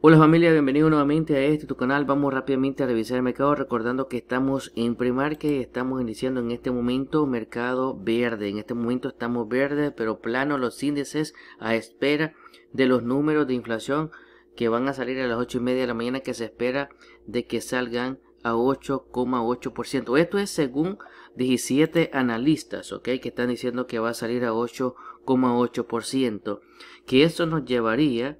Hola familia, bienvenido nuevamente a este tu canal. Vamos rápidamente a revisar el mercado recordando que estamos en primar y estamos iniciando en este momento mercado verde. En este momento estamos verdes pero plano los índices a espera de los números de inflación que van a salir a las 8 y media de la mañana que se espera de que salgan a 8,8%. Esto es según 17 analistas, ¿ok? Que están diciendo que va a salir a 8,8%. Que eso nos llevaría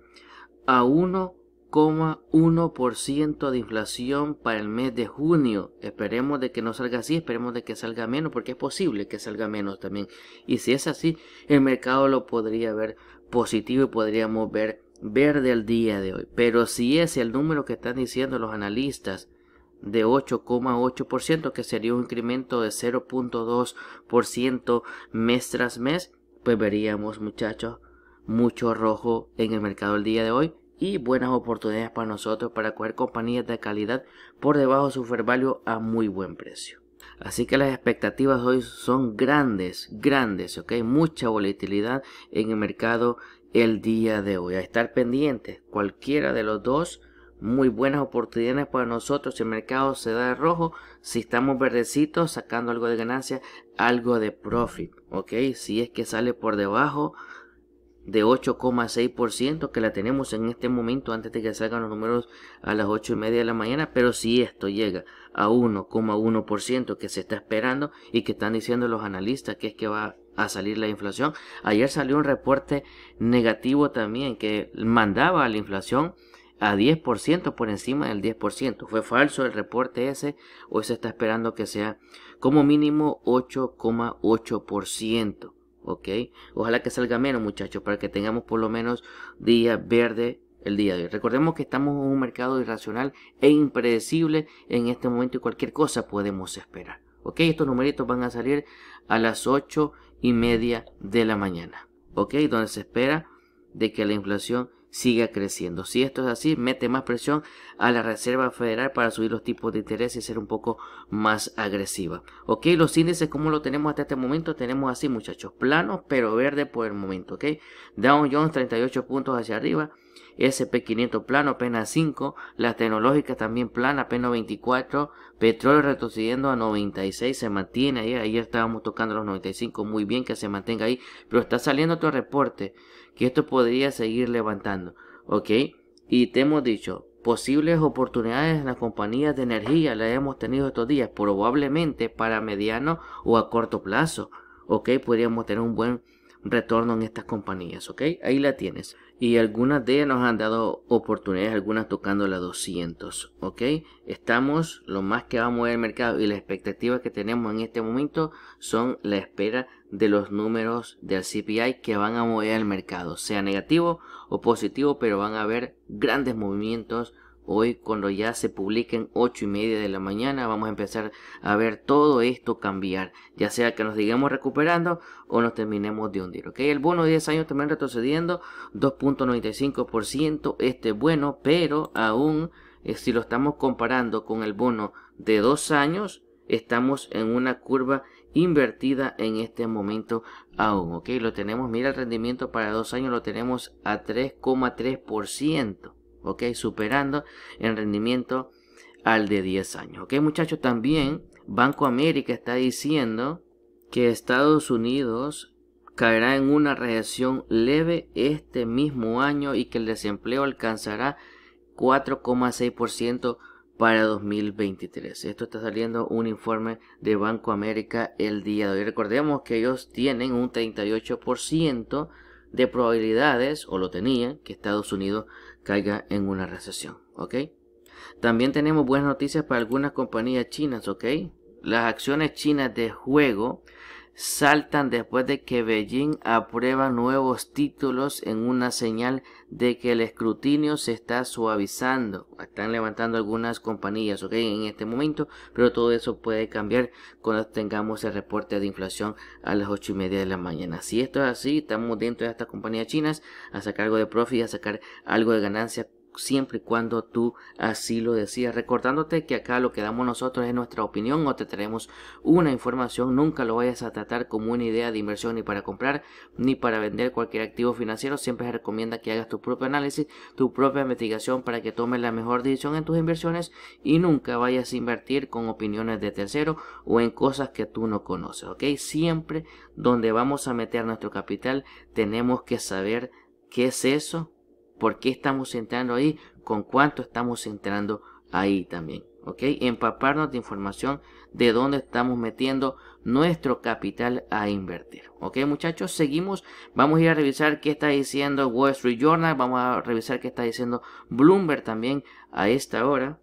a 1 1% de inflación para el mes de junio. Esperemos de que no salga así, esperemos de que salga menos, porque es posible que salga menos también. Y si es así, el mercado lo podría ver positivo y podríamos ver verde el día de hoy. Pero si es el número que están diciendo los analistas de 8,8%, que sería un incremento de 0.2% mes tras mes, pues veríamos muchachos mucho rojo en el mercado el día de hoy y buenas oportunidades para nosotros para coger compañías de calidad por debajo de su value a muy buen precio. Así que las expectativas hoy son grandes, grandes, ok, mucha volatilidad en el mercado el día de hoy. A estar pendientes, cualquiera de los dos, muy buenas oportunidades para nosotros. Si el mercado se da de rojo, si estamos verdecitos, sacando algo de ganancia, algo de profit, ok, si es que sale por debajo de 8,6% que la tenemos en este momento antes de que salgan los números a las 8 y media de la mañana, pero si esto llega a 1,1% que se está esperando y que están diciendo los analistas que es que va a salir la inflación, ayer salió un reporte negativo también que mandaba la inflación a 10% por encima del 10%. Fue falso el reporte ese, o se está esperando que sea como mínimo 8,8%. ¿ok? Ojalá que salga menos, muchachos, para que tengamos por lo menos día verde el día de hoy. Recordemos que estamos en un mercado irracional e impredecible en este momento y cualquier cosa podemos esperar. ¿Ok? Estos numeritos van a salir a las 8 y media de la mañana. ¿Ok? Donde se espera de que la inflación siga creciendo. Si esto es así, mete más presión a la Reserva Federal para subir los tipos de interés y ser un poco más agresiva. Ok, los índices como lo tenemos hasta este momento, tenemos así muchachos, planos pero verde por el momento. Ok, Dow Jones 38 puntos hacia arriba. SP500 plano, apenas 5. Las tecnológicas también plana, apenas 24. Petróleo retrocediendo a 96. Se mantiene ahí. Ayer estábamos tocando los 95. Muy bien que se mantenga ahí. Pero está saliendo otro reporte que esto podría seguir levantando, ¿ok? Y te hemos dicho, posibles oportunidades en las compañías de energía las hemos tenido estos días, probablemente para mediano o a corto plazo, ¿ok? Podríamos tener un buen retorno en estas compañías, ¿ok? Ahí la tienes y algunas de ellas nos han dado oportunidades, algunas tocando la 200, ¿ok? Estamos lo más que va a mover el mercado y las expectativas que tenemos en este momento son la espera de los números del CPI que van a mover el mercado, sea negativo o positivo, pero van a haber grandes movimientos Hoy, cuando ya se publiquen 8 y media de la mañana, vamos a empezar a ver todo esto cambiar, ya sea que nos digamos recuperando o nos terminemos de hundir. ¿ok? El bono de 10 años también retrocediendo 2.95%. Este es bueno, pero aún eh, si lo estamos comparando con el bono de 2 años, estamos en una curva invertida en este momento aún. ¿ok? Lo tenemos, mira el rendimiento para 2 años, lo tenemos a 3,3%. ¿ok? Superando el rendimiento al de 10 años, ¿ok? Muchachos, también Banco América está diciendo que Estados Unidos caerá en una reacción leve este mismo año y que el desempleo alcanzará 4,6% para 2023. Esto está saliendo un informe de Banco América el día de hoy. Recordemos que ellos tienen un 38% de probabilidades, o lo tenía, que Estados Unidos caiga en una recesión, ¿ok? También tenemos buenas noticias para algunas compañías chinas, ¿ok? Las acciones chinas de juego saltan después de que Beijing aprueba nuevos títulos en una señal de que el escrutinio se está suavizando. Están levantando algunas compañías, ok, en este momento, pero todo eso puede cambiar cuando tengamos el reporte de inflación a las ocho y media de la mañana. Si esto es así, estamos dentro de estas compañías chinas a sacar algo de profit, a sacar algo de ganancia siempre y cuando tú así lo decías. Recordándote que acá lo que damos nosotros es nuestra opinión o te tenemos una información. Nunca lo vayas a tratar como una idea de inversión ni para comprar ni para vender cualquier activo financiero. Siempre se recomienda que hagas tu propio análisis, tu propia investigación para que tomes la mejor decisión en tus inversiones y nunca vayas a invertir con opiniones de tercero o en cosas que tú no conoces. ¿Ok? Siempre donde vamos a meter nuestro capital tenemos que saber qué es eso por qué estamos entrando ahí, con cuánto estamos entrando ahí también. ¿Ok? Empaparnos de información de dónde estamos metiendo nuestro capital a invertir. ¿Ok muchachos? Seguimos. Vamos a ir a revisar qué está diciendo Wall Street Journal. Vamos a revisar qué está diciendo Bloomberg también a esta hora.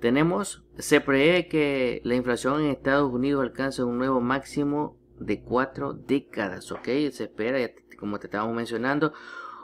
Tenemos, se prevé que la inflación en Estados Unidos alcance un nuevo máximo de cuatro décadas, ¿ok? Se espera, como te estábamos mencionando,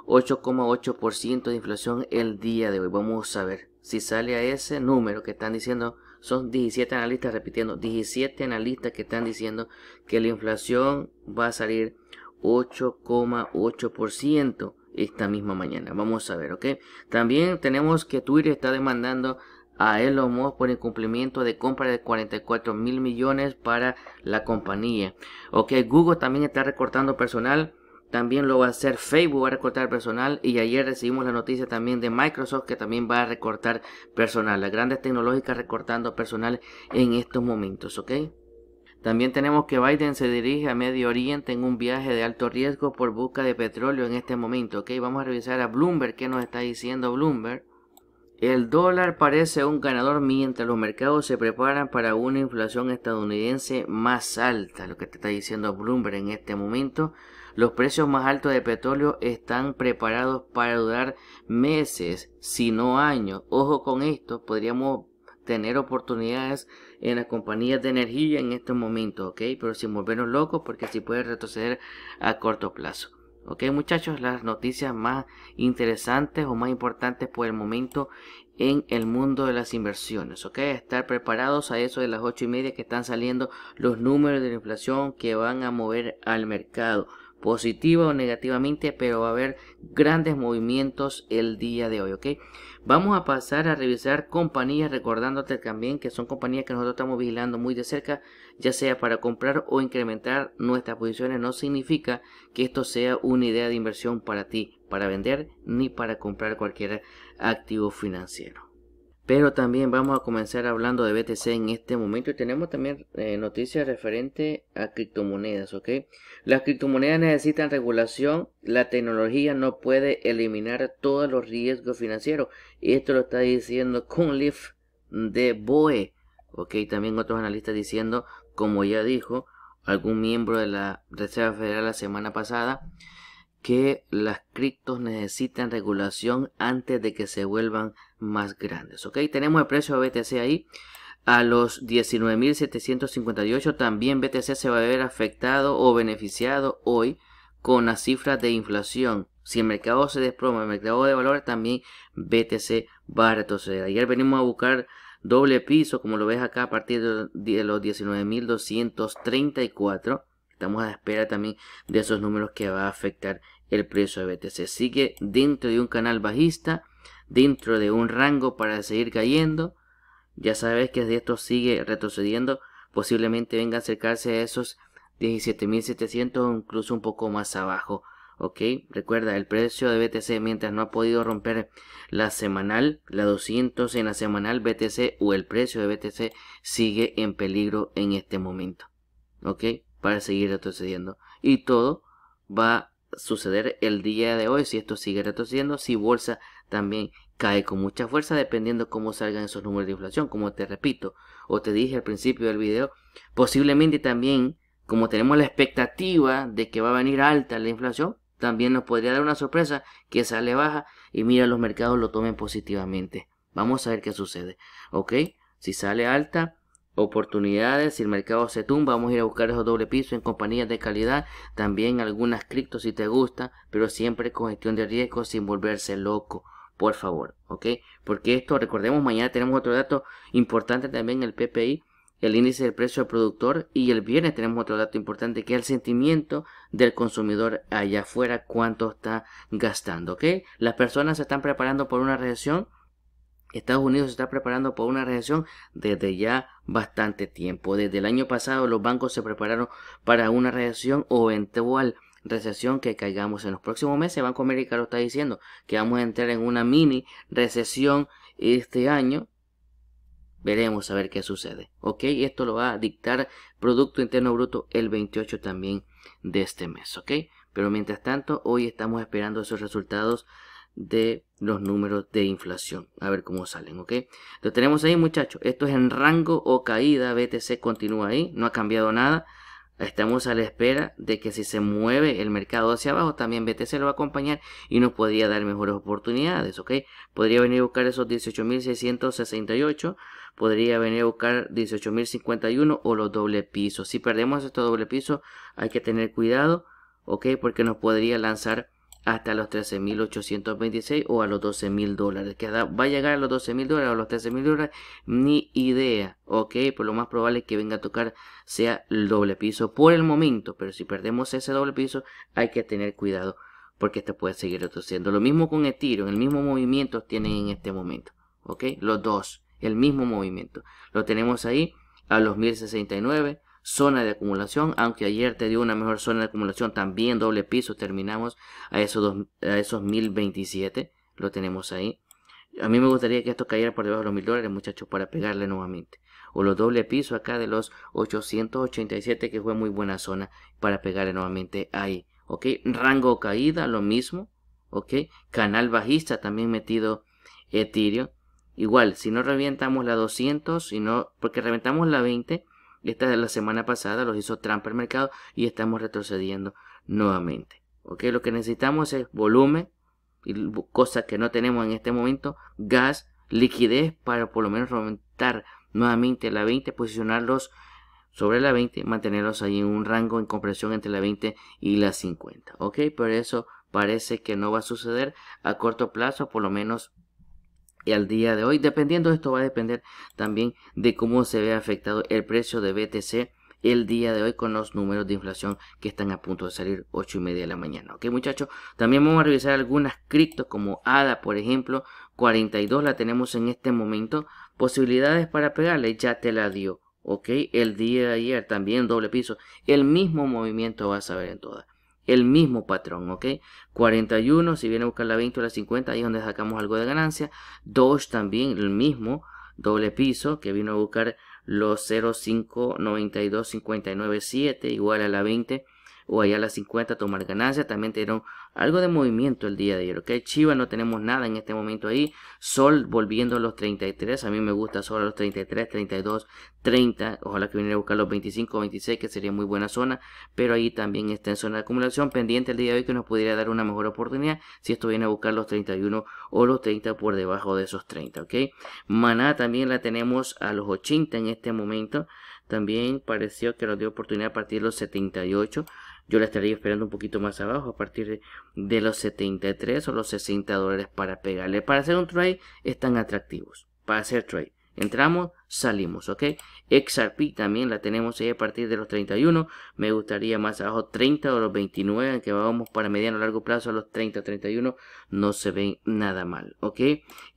8,8% de inflación el día de hoy. Vamos a ver si sale a ese número que están diciendo. Son 17 analistas, repitiendo, 17 analistas que están diciendo que la inflación va a salir 8,8% esta misma mañana. Vamos a ver, ¿ok? También tenemos que Twitter está demandando a Elon Musk por incumplimiento de compra de 44 mil millones para la compañía. Ok, Google también está recortando personal también lo va a hacer Facebook, va a recortar personal. Y ayer recibimos la noticia también de Microsoft que también va a recortar personal. Las grandes tecnológicas recortando personal en estos momentos, ¿ok? También tenemos que Biden se dirige a Medio Oriente en un viaje de alto riesgo por busca de petróleo en este momento, ¿ok? Vamos a revisar a Bloomberg, ¿qué nos está diciendo Bloomberg? El dólar parece un ganador mientras los mercados se preparan para una inflación estadounidense más alta, lo que te está diciendo Bloomberg en este momento. Los precios más altos de petróleo están preparados para durar meses, si no años. Ojo con esto, podríamos tener oportunidades en las compañías de energía en este momento ¿ok? Pero sin volvernos locos porque si puede retroceder a corto plazo. ¿Ok muchachos? Las noticias más interesantes o más importantes por el momento en el mundo de las inversiones, ¿ok? Estar preparados a eso de las ocho y media que están saliendo los números de la inflación que van a mover al mercado positiva o negativamente, pero va a haber grandes movimientos el día de hoy, ¿ok? Vamos a pasar a revisar compañías, recordándote también que son compañías que nosotros estamos vigilando muy de cerca, ya sea para comprar o incrementar nuestras posiciones. No significa que esto sea una idea de inversión para ti, para vender ni para comprar cualquier activo financiero. Pero también vamos a comenzar hablando de BTC en este momento y tenemos también eh, noticias referentes a criptomonedas, ¿ok? Las criptomonedas necesitan regulación, la tecnología no puede eliminar todos los riesgos financieros. Y esto lo está diciendo Kunlif de BOE, ¿ok? También otros analistas diciendo, como ya dijo algún miembro de la Reserva Federal la semana pasada, que las criptos necesitan regulación antes de que se vuelvan más grandes. ¿ok? Tenemos el precio de BTC ahí a los 19.758. También BTC se va a ver afectado o beneficiado hoy con las cifras de inflación. Si el mercado se desploma, el mercado de valores también BTC va a retroceder. Ayer venimos a buscar doble piso, como lo ves acá, a partir de los 19.234. Estamos a la espera también de esos números que va a afectar el precio de BTC. Sigue dentro de un canal bajista dentro de un rango para seguir cayendo. Ya sabes que de esto sigue retrocediendo, posiblemente venga a acercarse a esos 17.700 o incluso un poco más abajo. Ok, recuerda el precio de BTC mientras no ha podido romper la semanal, la 200 en la semanal BTC o el precio de BTC sigue en peligro en este momento. Ok, para seguir retrocediendo. Y todo va a suceder el día de hoy si esto sigue retrocediendo, si bolsa también cae con mucha fuerza dependiendo cómo salgan esos números de inflación, como te repito o te dije al principio del video, posiblemente también como tenemos la expectativa de que va a venir alta la inflación, también nos podría dar una sorpresa que sale baja y mira los mercados lo tomen positivamente. Vamos a ver qué sucede, ¿ok? Si sale alta, oportunidades, si el mercado se tumba, vamos a ir a buscar esos doble pisos en compañías de calidad, también algunas criptos si te gusta, pero siempre con gestión de riesgo sin volverse loco por favor, ¿ok? Porque esto, recordemos, mañana tenemos otro dato importante también, el PPI, el índice del precio del productor, y el viernes tenemos otro dato importante que es el sentimiento del consumidor allá afuera, cuánto está gastando, ¿ok? Las personas se están preparando por una reacción. Estados Unidos se está preparando por una reacción desde ya bastante tiempo. Desde el año pasado los bancos se prepararon para una reacción o eventual recesión que caigamos en los próximos meses. Banco América lo está diciendo, que vamos a entrar en una mini recesión este año. Veremos a ver qué sucede. Ok, esto lo va a dictar Producto Interno Bruto el 28 también de este mes. Ok, pero mientras tanto, hoy estamos esperando esos resultados de los números de inflación. A ver cómo salen, ¿ok? Lo tenemos ahí, muchachos. Esto es en rango o caída. BTC continúa ahí. No ha cambiado nada. Estamos a la espera de que si se mueve el mercado hacia abajo, también BTC lo va a acompañar y nos podría dar mejores oportunidades, ¿ok? Podría venir a buscar esos 18.668, podría venir a buscar 18.051 o los doble pisos. Si perdemos estos doble pisos, hay que tener cuidado, ¿ok? Porque nos podría lanzar hasta los 13.826 o a los 12.000 dólares. Que va a llegar a los 12.000 dólares o a los 13.000 dólares, ni idea, ¿ok? Por pues lo más probable es que venga a tocar sea el doble piso por el momento, pero si perdemos ese doble piso hay que tener cuidado porque este puede seguir siendo Lo mismo con el tiro, el mismo movimiento tienen en este momento, ¿ok? Los dos, el mismo movimiento. Lo tenemos ahí a los 1069 zona de acumulación, aunque ayer te dio una mejor zona de acumulación, también doble piso, terminamos a esos, a esos 1027, lo tenemos ahí. A mí me gustaría que esto cayera por debajo de los 1000 dólares, muchachos, para pegarle nuevamente. O los doble piso acá de los 887, que fue muy buena zona para pegarle nuevamente ahí. ¿Ok? Rango caída, lo mismo. ¿Ok? Canal bajista también metido Ethereum. Igual, si no reventamos la 200, si no, porque reventamos la 20, esta es la semana pasada los hizo trampa el mercado y estamos retrocediendo nuevamente. ¿Ok? Lo que necesitamos es volumen, y cosas que no tenemos en este momento, gas, liquidez para por lo menos aumentar nuevamente la 20, posicionarlos sobre la 20, mantenerlos ahí en un rango en compresión entre la 20 y la 50. ¿Ok? Pero eso parece que no va a suceder a corto plazo, por lo menos y al día de hoy. Dependiendo, de esto va a depender también de cómo se ve afectado el precio de BTC el día de hoy con los números de inflación que están a punto de salir 8 y media de la mañana. Ok, muchachos, también vamos a revisar algunas criptos como ADA, por ejemplo, 42 la tenemos en este momento. Posibilidades para pegarle, ya te la dio. Ok, el día de ayer también doble piso. El mismo movimiento vas a ver en todas el mismo patrón, ¿ok? 41, si viene a buscar la 20 o la 50, ahí es donde sacamos algo de ganancia. 2 también, el mismo, doble piso, que vino a buscar los 7 igual a la 20 o allá a las 50 tomar ganancias. También tuvieron algo de movimiento el día de ayer, ¿ok? Chiva no tenemos nada en este momento ahí. Sol volviendo a los 33. A mí me gusta Sol a los 33, 32, 30. Ojalá que viniera a buscar los 25, 26, que sería muy buena zona. Pero ahí también está en zona de acumulación pendiente el día de hoy que nos pudiera dar una mejor oportunidad si esto viene a buscar los 31 o los 30 por debajo de esos 30, ¿ok? Maná también la tenemos a los 80 en este momento. También pareció que nos dio oportunidad a partir de los 78. Yo la estaría esperando un poquito más abajo, a partir de los 73 o los 60 dólares para pegarle. Para hacer un trade están atractivos. Para hacer trade. Entramos, salimos, ¿ok? XRP también la tenemos ahí a partir de los 31. Me gustaría más abajo 30 o los 29, Aunque vamos para mediano largo plazo a los 30 o 31. No se ve nada mal, ¿ok?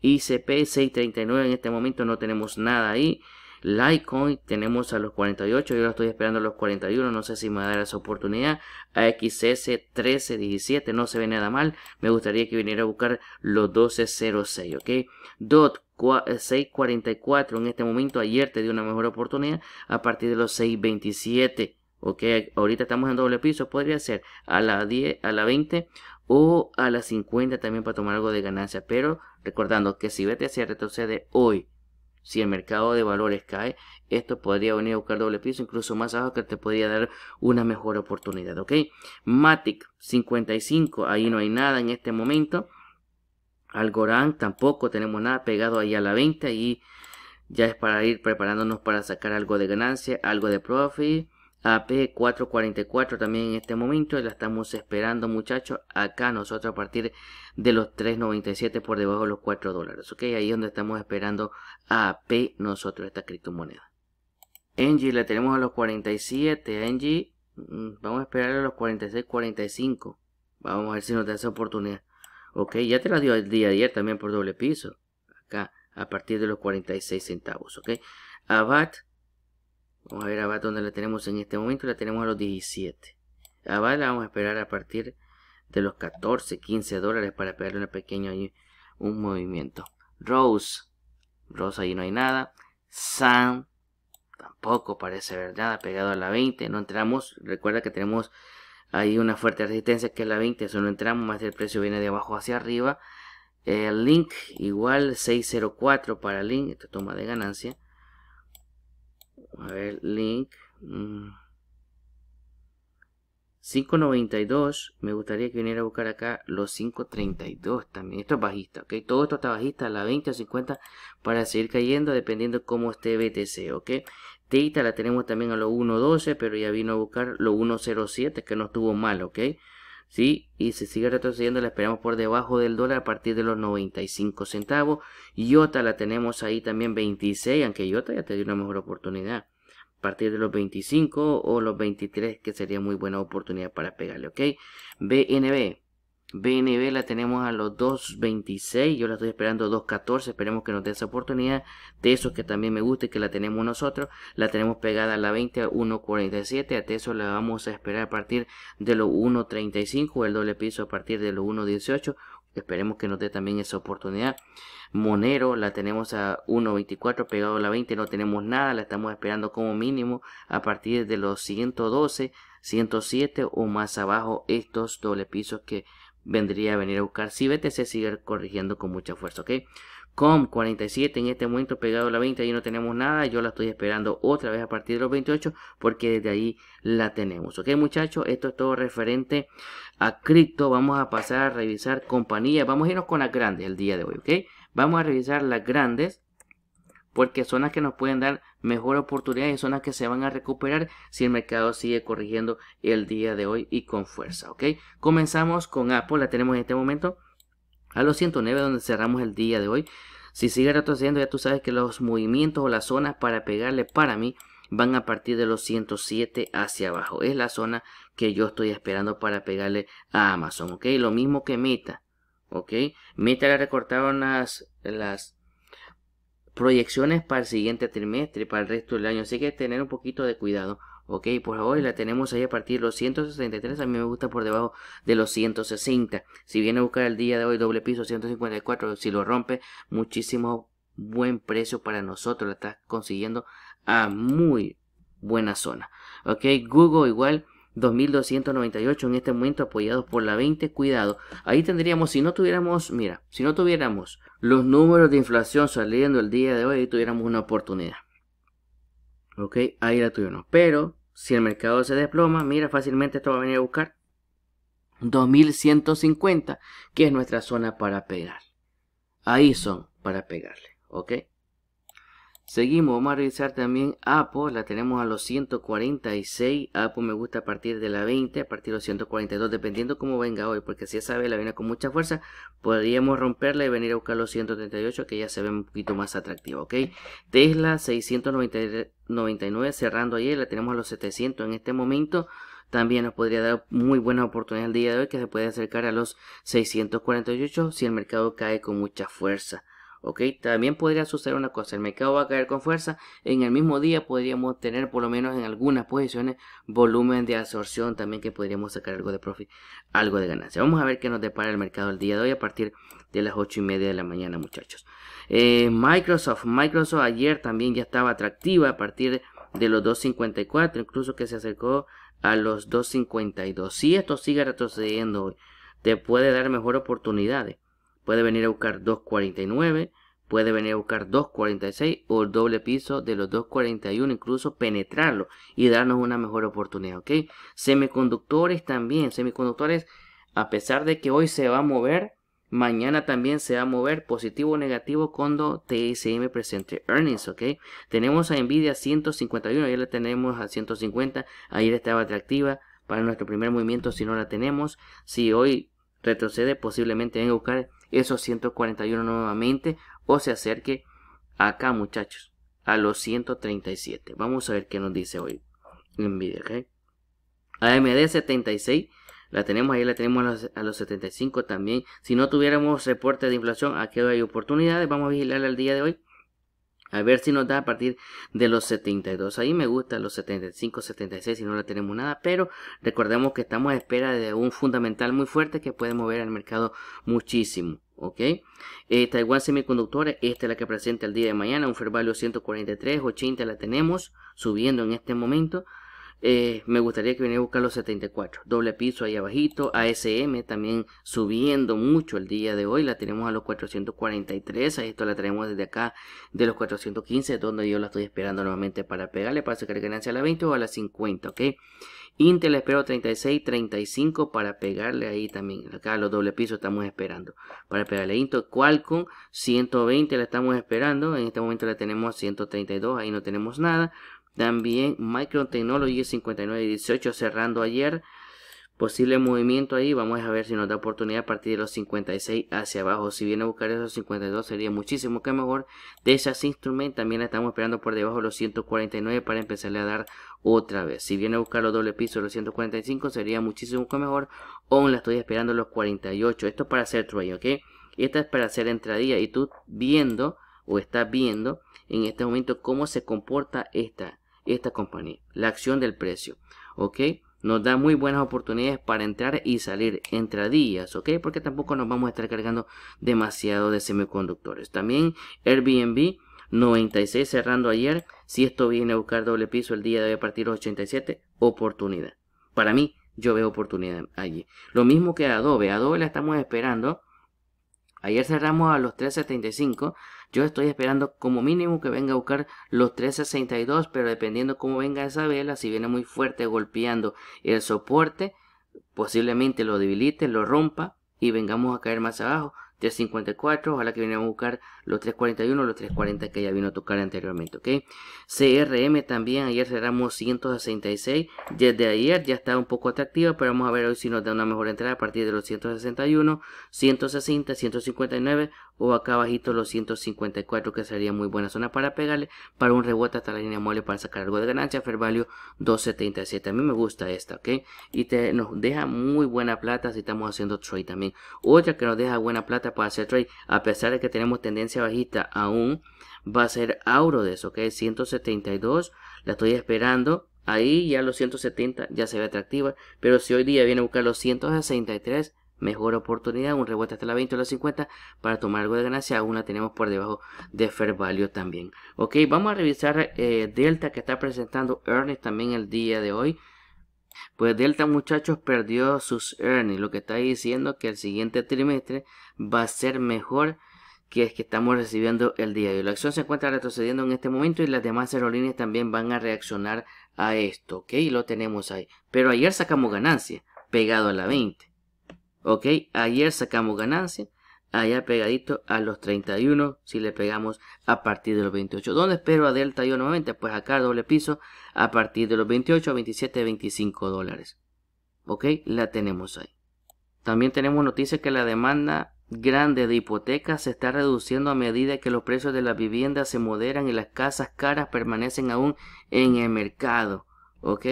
ICP 639 en este momento no tenemos nada ahí. Litecoin tenemos a los 48, yo lo estoy esperando a los 41, no sé si me va a dar esa oportunidad. A 1317, no se ve nada mal, me gustaría que viniera a buscar los 1206, ¿ok? DOT 644 eh, en este momento, ayer te dio una mejor oportunidad a partir de los 627. Ok, ahorita estamos en doble piso, podría ser a las 10, a la 20 o a las 50 también para tomar algo de ganancia. Pero recordando que si vete BTC retrocede hoy si el mercado de valores cae, esto podría venir a buscar doble piso, incluso más abajo, que te podría dar una mejor oportunidad, ¿ok? Matic, 55, ahí no hay nada en este momento. Algorand, tampoco tenemos nada pegado ahí a la venta y ya es para ir preparándonos para sacar algo de ganancia, algo de profit. AP444 también en este momento. La estamos esperando, muchachos. Acá nosotros a partir de los 3.97 por debajo de los 4 dólares. Ok, ahí es donde estamos esperando a AP nosotros esta criptomoneda. Engie la tenemos a los 47. Engie, mm, vamos a esperar a los 46, 45. Vamos a ver si nos da esa oportunidad. Ok, ya te la dio el día de ayer también por doble piso. Acá, a partir de los 46 centavos. Ok, Abat Vamos a ver abajo dónde la tenemos en este momento. La tenemos a los 17. A la vamos a esperar a partir de los 14, 15 dólares para pegarle un pequeño un movimiento. Rose. Rose ahí no hay nada. Sam. Tampoco parece haber nada pegado a la 20. No entramos. Recuerda que tenemos ahí una fuerte resistencia que es la 20. Eso no entramos. Más el precio viene de abajo hacia arriba. El eh, link igual 604 para Link. Esta toma de ganancia. A ver, link. 5.92. Mm. Me gustaría que viniera a buscar acá los 5.32 también. Esto es bajista, ¿ok? Todo esto está bajista a la 20 o 50 para seguir cayendo dependiendo cómo esté BTC, ¿ok? Tita la tenemos también a los 1.12, pero ya vino a buscar los 1.07 que no estuvo mal, ¿ok? ¿sí? Y se sigue retrocediendo, la esperamos por debajo del dólar a partir de los 95 centavos. yota la tenemos ahí también 26, aunque yota ya te dio una mejor oportunidad. A partir de los 25 o los 23, que sería muy buena oportunidad para pegarle, ¿ok? BNB, BNB la tenemos a los 2.26, yo la estoy esperando 2.14, esperemos que nos dé esa oportunidad de eso que también me guste que la tenemos nosotros, la tenemos pegada a la 20 a 1.47, a Teso la vamos a esperar a partir de los 1.35, el doble piso a partir de los 1.18, esperemos que nos dé también esa oportunidad. Monero la tenemos a 1.24 pegado a la 20, no tenemos nada, la estamos esperando como mínimo a partir de los 112, 107 o más abajo estos doble pisos que vendría a venir a buscar si BTC sigue corrigiendo con mucha fuerza, ¿ok? Com 47 en este momento pegado a la 20, ahí no tenemos nada, yo la estoy esperando otra vez a partir de los 28 porque desde ahí la tenemos. Ok muchachos, esto es todo referente a cripto, vamos a pasar a revisar compañías, vamos a irnos con las grandes el día de hoy, ok. Vamos a revisar las grandes porque son que nos pueden dar mejor oportunidad y son que se van a recuperar si el mercado sigue corrigiendo el día de hoy y con fuerza, ¿ok? Comenzamos con Apple, la tenemos en este momento a los 109 donde cerramos el día de hoy. Si sigue retrocediendo ya tú sabes que los movimientos o las zonas para pegarle para mí van a partir de los 107 hacia abajo. Es la zona que yo estoy esperando para pegarle a Amazon, ¿ok? Lo mismo que Meta, ¿ok? Meta le recortaron las, las Proyecciones para el siguiente trimestre, para el resto del año. Así que tener un poquito de cuidado. Ok, por hoy la tenemos ahí a partir de los 163. A mí me gusta por debajo de los 160. Si viene a buscar el día de hoy doble piso 154, si lo rompe, muchísimo buen precio para nosotros. La estás consiguiendo a muy buena zona. Ok, Google igual 2.298 en este momento apoyados por la 20. Cuidado, ahí tendríamos, si no tuviéramos, mira, si no tuviéramos los números de inflación saliendo el día de hoy, ahí tuviéramos una oportunidad. Ok, ahí la tuvimos. Pero si el mercado se desploma, mira, fácilmente esto va a venir a buscar 2.150, que es nuestra zona para pegar. Ahí son para pegarle, ¿ok? Seguimos, vamos a revisar también Apo, la tenemos a los 146, Apo me gusta a partir de la 20, a partir de los 142, dependiendo cómo venga hoy, porque si esa vela la viene con mucha fuerza, podríamos romperla y venir a buscar los 138, que ya se ve un poquito más atractivo, ¿ok? Tesla 699, cerrando ayer, la tenemos a los 700 en este momento, también nos podría dar muy buena oportunidad el día de hoy, que se puede acercar a los 648 si el mercado cae con mucha fuerza. ¿ok? También podría suceder una cosa, el mercado va a caer con fuerza, en el mismo día podríamos tener por lo menos en algunas posiciones volumen de absorción también que podríamos sacar algo de profit, algo de ganancia. Vamos a ver qué nos depara el mercado el día de hoy a partir de las 8 y media de la mañana muchachos. Eh, Microsoft, Microsoft ayer también ya estaba atractiva a partir de los 2.54, incluso que se acercó a los 2.52. Si esto sigue retrocediendo te puede dar mejor oportunidades. Puede venir a buscar 249, puede venir a buscar 246 o el doble piso de los 241, incluso penetrarlo y darnos una mejor oportunidad, ¿ok? Semiconductores también, semiconductores, a pesar de que hoy se va a mover, mañana también se va a mover positivo o negativo cuando TSM presente earnings, ¿ok? Tenemos a Nvidia 151, ayer la tenemos a 150, ayer estaba atractiva para nuestro primer movimiento si no la tenemos, si hoy retrocede posiblemente venga a buscar esos 141 nuevamente o se acerque acá muchachos a los 137 vamos a ver qué nos dice hoy en ¿okay? AMD 76 la tenemos ahí, la tenemos a los, 75 también. Si no tuviéramos reporte de inflación, aquí hay oportunidades. Vamos a vigilar al día de hoy. A ver si nos da a partir de los 72. Ahí me gusta los 75, 76 si no la tenemos nada. Pero recordemos que estamos a espera de un fundamental muy fuerte que puede mover al mercado muchísimo. ¿ok? Eh, Taiwán Semiconductores, esta es la que presenta el día de mañana, un fair value 143.80 la tenemos subiendo en este momento. Eh, me gustaría que viniera a buscar los 74. Doble piso ahí abajito. ASM también subiendo mucho el día de hoy. La tenemos a los 443. Esto la traemos desde acá de los 415. Donde yo la estoy esperando nuevamente para pegarle. Para sacar ganancia a la 20 o a la 50. Ok. Intel espero 36, 35 para pegarle ahí también. Acá los doble pisos estamos esperando. Para pegarle Intel Qualcomm 120 la estamos esperando. En este momento la tenemos a 132. Ahí no tenemos nada. También Micron Technology 5918 cerrando ayer. Posible movimiento ahí. Vamos a ver si nos da oportunidad a partir de los 56 hacia abajo. Si viene a buscar esos 52 sería muchísimo que mejor. De esas Instrument también estamos esperando por debajo de los 149 para empezarle a dar otra vez. Si viene a buscar los doble pisos los 145 sería muchísimo que mejor. O la estoy esperando los 48. Esto es para hacer trade, ¿ok? Y esta es para hacer entradilla. Y tú viendo o estás viendo en este momento cómo se comporta esta esta compañía, la acción del precio, ¿ok? Nos da muy buenas oportunidades para entrar y salir entradillas, ¿ok? Porque tampoco nos vamos a estar cargando demasiado de semiconductores. También Airbnb 96 cerrando ayer. Si esto viene a buscar doble piso el día de partir 87, oportunidad. Para mí, yo veo oportunidad allí. Lo mismo que Adobe. Adobe la estamos esperando. Ayer cerramos a los 375. Yo estoy esperando como mínimo que venga a buscar los 362, pero dependiendo cómo venga esa vela, si viene muy fuerte golpeando el soporte, posiblemente lo debilite, lo rompa y vengamos a caer más abajo. 354, ojalá que venga a buscar los 341, los 340 que ya vino a tocar anteriormente, ¿ok? CRM también, ayer cerramos 166, desde ayer ya está un poco atractiva, pero vamos a ver hoy si nos da una mejor entrada a partir de los 161, 160, 159 o acá abajito los 154 que sería muy buena zona para pegarle, para un rebote hasta la línea mole para sacar algo de ganancia, fair value 277, a mí me gusta esta, ¿ok? Y te, nos deja muy buena plata si estamos haciendo trade también. Otra que nos deja buena plata para hacer trade, a pesar de que tenemos tendencia bajista aún va a ser auro de eso, ok, 172, la estoy esperando, ahí ya los 170 ya se ve atractiva, pero si hoy día viene a buscar los 163, mejor oportunidad, un rebote hasta la 20 o la 50 para tomar algo de ganancia, aún la tenemos por debajo de Fair Value también. Ok, vamos a revisar eh, Delta que está presentando earnings también el día de hoy. Pues Delta muchachos perdió sus earnings, lo que está diciendo que el siguiente trimestre va a ser mejor que es que estamos recibiendo el día de hoy. La acción se encuentra retrocediendo en este momento y las demás aerolíneas también van a reaccionar a esto, ¿ok? Lo tenemos ahí. Pero ayer sacamos ganancia, pegado a la 20, ¿ok? Ayer sacamos ganancia, allá pegadito a los 31, si le pegamos a partir de los 28. ¿Dónde espero a Delta yo nuevamente? Pues acá doble piso, a partir de los 28, 27, 25 dólares, ¿ok? La tenemos ahí. También tenemos noticias que la demanda grande de hipotecas se está reduciendo a medida que los precios de las viviendas se moderan y las casas caras permanecen aún en el mercado. ¿Ok?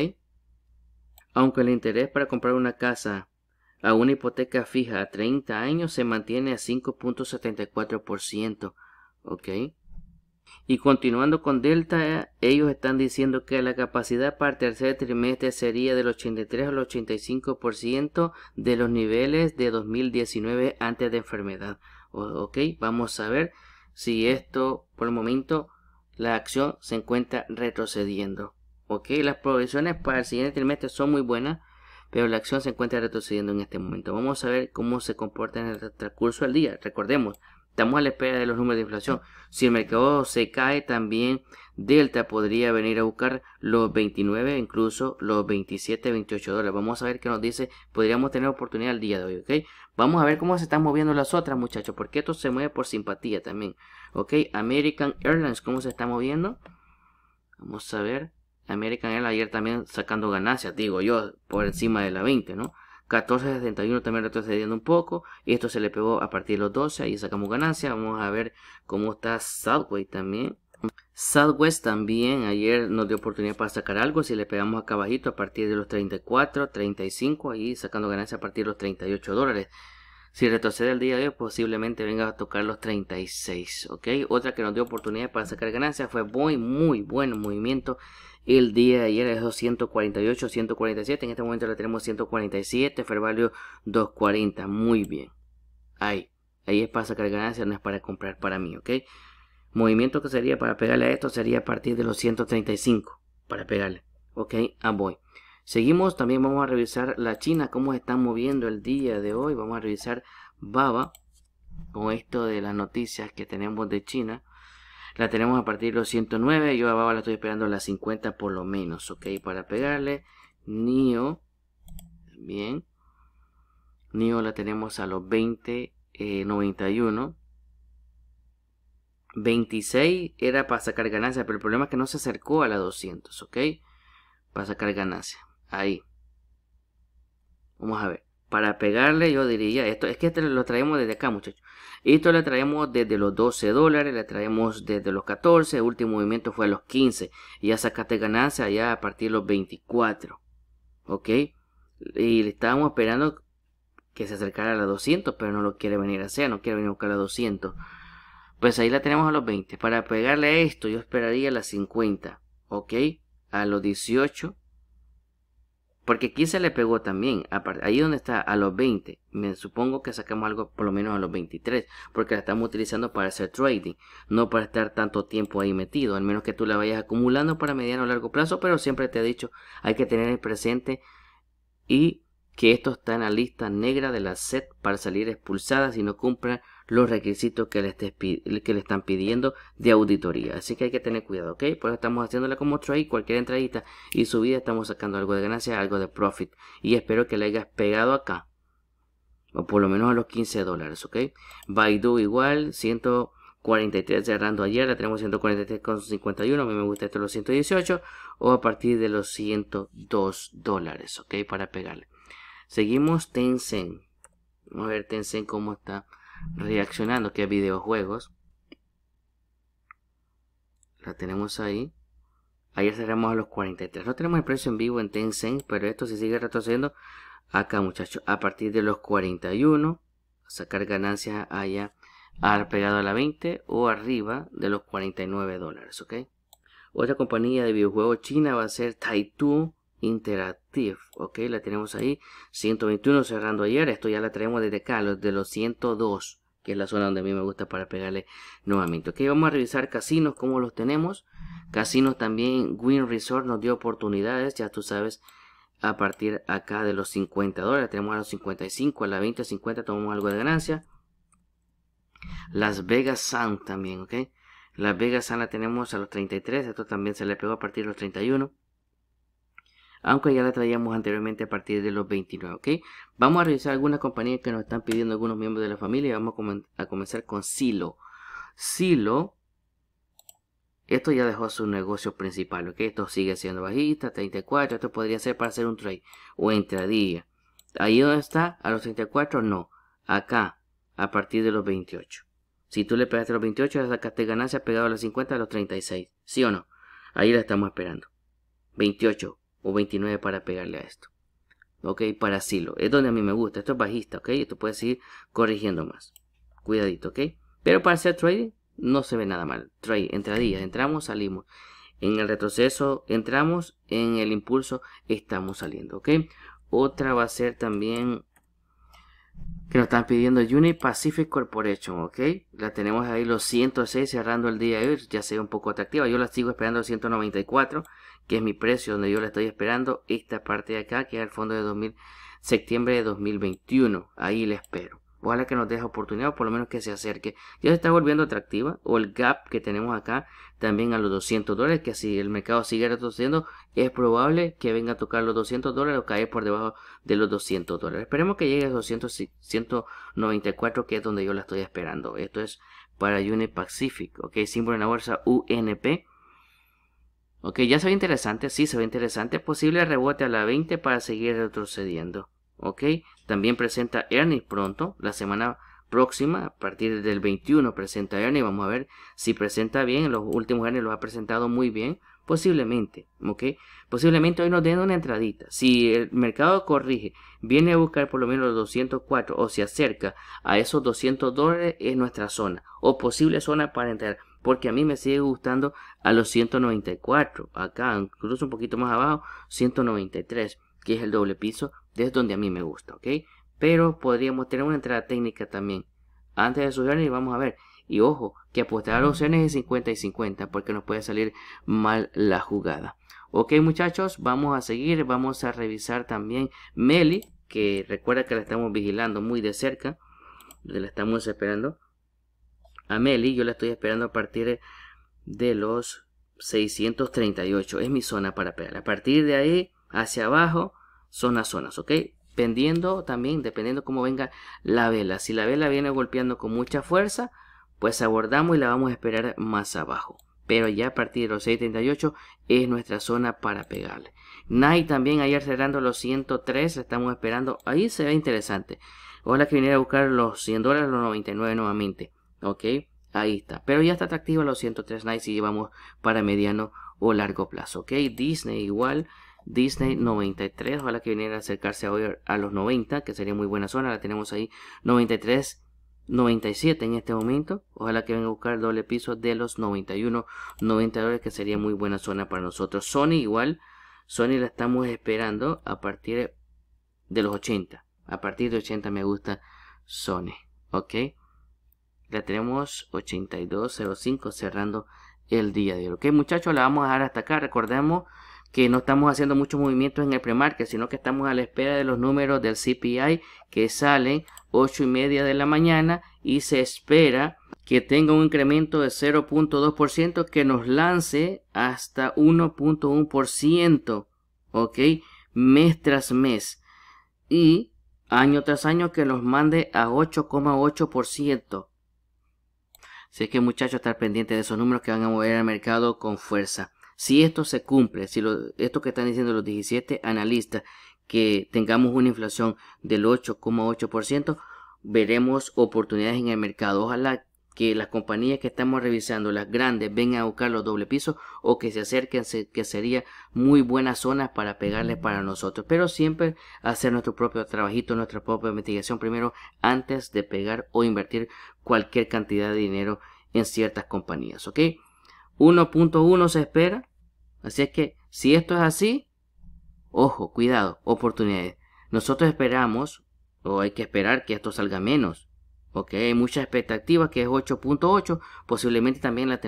Aunque el interés para comprar una casa a una hipoteca fija a 30 años se mantiene a 5.74%. ¿Ok? Y continuando con Delta, ellos están diciendo que la capacidad para el tercer trimestre sería del 83 al 85% de los niveles de 2019 antes de enfermedad. ok, vamos a ver si esto, por el momento, la acción se encuentra retrocediendo. Ok, las provisiones para el siguiente trimestre son muy buenas, pero la acción se encuentra retrocediendo en este momento. Vamos a ver cómo se comporta en el transcurso del día. Recordemos, Estamos a la espera de los números de inflación. Si el mercado se cae también, Delta podría venir a buscar los 29, incluso los 27, 28 dólares. Vamos a ver qué nos dice. Podríamos tener oportunidad el día de hoy, ¿ok? Vamos a ver cómo se están moviendo las otras, muchachos, porque esto se mueve por simpatía también, ¿ok? American Airlines, ¿cómo se está moviendo? Vamos a ver. American Airlines ayer también sacando ganancias, digo yo, por encima de la 20, ¿no? 14.71 también retrocediendo un poco. Y esto se le pegó a partir de los 12. Ahí sacamos ganancia. Vamos a ver cómo está Southway también. Southwest también ayer nos dio oportunidad para sacar algo. Si le pegamos acá abajito a partir de los 34, 35. Ahí sacando ganancia a partir de los 38 dólares. Si retrocede el día de hoy, posiblemente venga a tocar los 36, ¿ok? Otra que nos dio oportunidad para sacar ganancia fue muy, muy buen movimiento el día de ayer es 248, 147. En este momento le tenemos 147. Fair 240. Muy bien. Ahí. Ahí es para sacar ganancias, no es para comprar para mí, ¿ok? Movimiento que sería para pegarle a esto sería a partir de los 135. Para pegarle. ¿Ok? A ah, voy. Seguimos, también vamos a revisar la China, cómo se está moviendo el día de hoy. Vamos a revisar Baba con esto de las noticias que tenemos de China. La tenemos a partir de los 109. Yo abajo la estoy esperando a las 50 por lo menos. Ok, para pegarle. NIO. Bien. NIO la tenemos a los 20, 91. 26 era para sacar ganancia, pero el problema es que no se acercó a la 200, ¿ok? Para sacar ganancia. Ahí. Vamos a ver para pegarle, yo diría, esto es que este lo traemos desde acá, muchachos. Esto lo traemos desde los 12 dólares, le traemos desde los 14, el último movimiento fue a los 15. Y ya sacaste ganancia ya a partir de los 24. ¿Ok? Y le estábamos esperando que se acercara a los 200, pero no lo quiere venir a hacer, no quiere venir a buscar a 200. Pues ahí la tenemos a los 20. Para pegarle a esto, yo esperaría a las 50. ¿Ok? A los 18 porque aquí se le pegó también, ahí donde está, a los 20. Me supongo que sacamos algo por lo menos a los 23, porque la estamos utilizando para hacer trading, no para estar tanto tiempo ahí metido, al menos que tú la vayas acumulando para mediano o largo plazo, pero siempre te he dicho, hay que tener en presente y que esto está en la lista negra de la SET para salir expulsada si no cumplan los requisitos que le, que le están pidiendo de auditoría. Así que hay que tener cuidado, ¿ok? pues estamos haciéndola como ahí cualquier entradita y subida estamos sacando algo de ganancia, algo de profit. Y espero que le hayas pegado acá. O por lo menos a los 15 dólares, ¿ok? Baidu igual, 143 cerrando ayer, la tenemos 143,51, a mí me gusta esto los 118 o a partir de los 102 dólares, ¿ok? Para pegarle. Seguimos Tencent. Vamos a ver Tencent cómo está reaccionando que a videojuegos. La tenemos ahí. Ahí cerramos a los 43. No tenemos el precio en vivo en Tencent, pero esto se sigue retrocediendo acá, muchachos. A partir de los 41, sacar ganancias allá al pegado a la 20 o arriba de los 49 dólares, ¿ok? Otra compañía de videojuegos china va a ser Taitu Interactive, ok, la tenemos ahí, 121 cerrando ayer, esto ya la traemos desde acá, los de los 102, que es la zona donde a mí me gusta para pegarle nuevamente, ok, vamos a revisar casinos, como los tenemos, casinos también, Win Resort nos dio oportunidades, ya tú sabes, a partir acá de los 50 dólares, tenemos a los 55, a la 20, 50 tomamos algo de ganancia, Las Vegas Sun también, ok, Las Vegas Sun la tenemos a los 33, esto también se le pegó a partir de los 31, aunque ya la traíamos anteriormente a partir de los 29, ¿ok? Vamos a revisar algunas compañías que nos están pidiendo algunos miembros de la familia y vamos a, comenzar con Silo. Silo, esto ya dejó su negocio principal, ¿ok? Esto sigue siendo bajista, 34, esto podría ser para hacer un trade o entradilla. Ahí donde está, a los 34 no, acá, a partir de los 28. Si tú le pegaste los 28, sacaste ha pegado a los 50 a los 36. ¿Sí o no? Ahí la estamos esperando. 28 o 29 para pegarle a esto. Ok, para silo. Es donde a mí me gusta. Esto es bajista, ok. Esto puedes ir corrigiendo más. Cuidadito, ok. Pero para hacer trading no se ve nada mal. Trade, entradillas, entramos, salimos. En el retroceso entramos, en el impulso estamos saliendo, ok. Otra va a ser también que nos están pidiendo Uni Pacific Corporation, ¿ok? La tenemos ahí los 106 cerrando el día de hoy, ya sea un poco atractiva. Yo la sigo esperando 194, que es mi precio donde yo la estoy esperando. Esta parte de acá, que es el fondo de septiembre de 2021. Ahí la espero. Ojalá que nos deje oportunidad o por lo menos que se acerque. Ya se está volviendo atractiva o el gap que tenemos acá también a los 200 dólares, que si el mercado sigue retrocediendo es probable que venga a tocar los 200 dólares o caer por debajo de los 200 dólares. Esperemos que llegue a los 194 que es donde yo la estoy esperando. Esto es para Unipacific. Pacific, ok, símbolo en la bolsa UNP. Ok, ya se ve interesante, sí se ve interesante, posible rebote a la 20 para seguir retrocediendo. ¿ok? También presenta Ernie pronto, la semana próxima, a partir del 21 presenta Ernie, vamos a ver si presenta bien, los últimos años lo ha presentado muy bien, posiblemente, ¿ok? Posiblemente hoy nos den una entradita, si el mercado corrige, viene a buscar por lo menos los 204 o se acerca a esos 200 dólares Es nuestra zona, o posible zona para entrar, porque a mí me sigue gustando a los 194, acá, incluso un poquito más abajo, 193, que es el doble piso, es donde a mí me gusta, ¿ok? Pero podríamos tener una entrada técnica también. Antes de sugerir. y vamos a ver. Y ojo, que apostar a los cenes de 50 y 50, porque nos puede salir mal la jugada. Ok muchachos, vamos a seguir, vamos a revisar también Meli, que recuerda que la estamos vigilando muy de cerca, la estamos esperando. A Meli yo la estoy esperando a partir de los 638, es mi zona para pegar. A partir de ahí hacia abajo, son las zonas, ¿ok? Pendiendo también, dependiendo cómo venga la vela. Si la vela viene golpeando con mucha fuerza, pues abordamos y la vamos a esperar más abajo. Pero ya a partir de los 6.38 es nuestra zona para pegarle. Nike también ayer cerrando los 103, estamos esperando. Ahí se ve interesante. Ojalá que viniera a buscar los 100 dólares, los 99 nuevamente. Ok, ahí está. Pero ya está atractivo los 103 Nike si llevamos para mediano o largo plazo. Ok, Disney igual Disney 93, ojalá que viniera a acercarse hoy a los 90, que sería muy buena zona, la tenemos ahí 93, 97 en este momento, ojalá que venga a buscar el doble piso de los 91, 92, que sería muy buena zona para nosotros. Sony igual, Sony la estamos esperando a partir de los 80, a partir de 80 me gusta Sony, ok. La tenemos 82.05 cerrando el día de hoy. Ok, muchachos, la vamos a dejar hasta acá. Recordemos que no estamos haciendo muchos movimientos en el premarket, sino que estamos a la espera de los números del CPI que salen 8 y media de la mañana y se espera que tenga un incremento de 0.2% que nos lance hasta 1.1%, ¿ok? Mes tras mes y año tras año que nos mande a 8,8%. Así que muchachos, estar pendiente de esos números que van a mover el mercado con fuerza. Si esto se cumple, si lo, esto que están diciendo los 17 analistas, que tengamos una inflación del 8,8%, veremos oportunidades en el mercado. Ojalá que las compañías que estamos revisando, las grandes, vengan a buscar los doble pisos o que se acerquen, que sería muy buenas zonas para pegarles para nosotros. Pero siempre hacer nuestro propio trabajito, nuestra propia investigación primero antes de pegar o invertir cualquier cantidad de dinero en ciertas compañías. ¿ok? 1.1 se espera. Así es que si esto es así, ojo, cuidado, oportunidades. Nosotros esperamos, o hay que esperar que esto salga menos. Ok, hay mucha expectativa que es 8.8, posiblemente también la,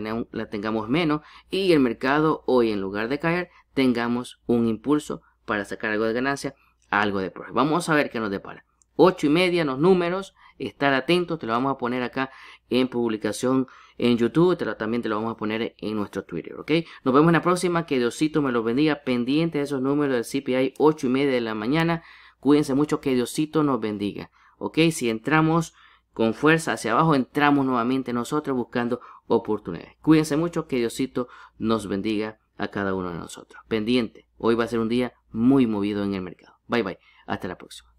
tengamos menos y el mercado hoy en lugar de caer tengamos un impulso para sacar algo de ganancia, algo de profe. Vamos a ver qué nos depara. 8 y media los números, estar atentos, te lo vamos a poner acá en publicación en YouTube, también te lo vamos a poner en nuestro Twitter, ¿ok? Nos vemos en la próxima, que Diosito me los bendiga, pendiente de esos números del CPI, 8 y media de la mañana, cuídense mucho, que Diosito nos bendiga, ¿ok? Si entramos con fuerza hacia abajo, entramos nuevamente nosotros buscando oportunidades. Cuídense mucho, que Diosito nos bendiga a cada uno de nosotros. Pendiente, hoy va a ser un día muy movido en el mercado. Bye bye, hasta la próxima.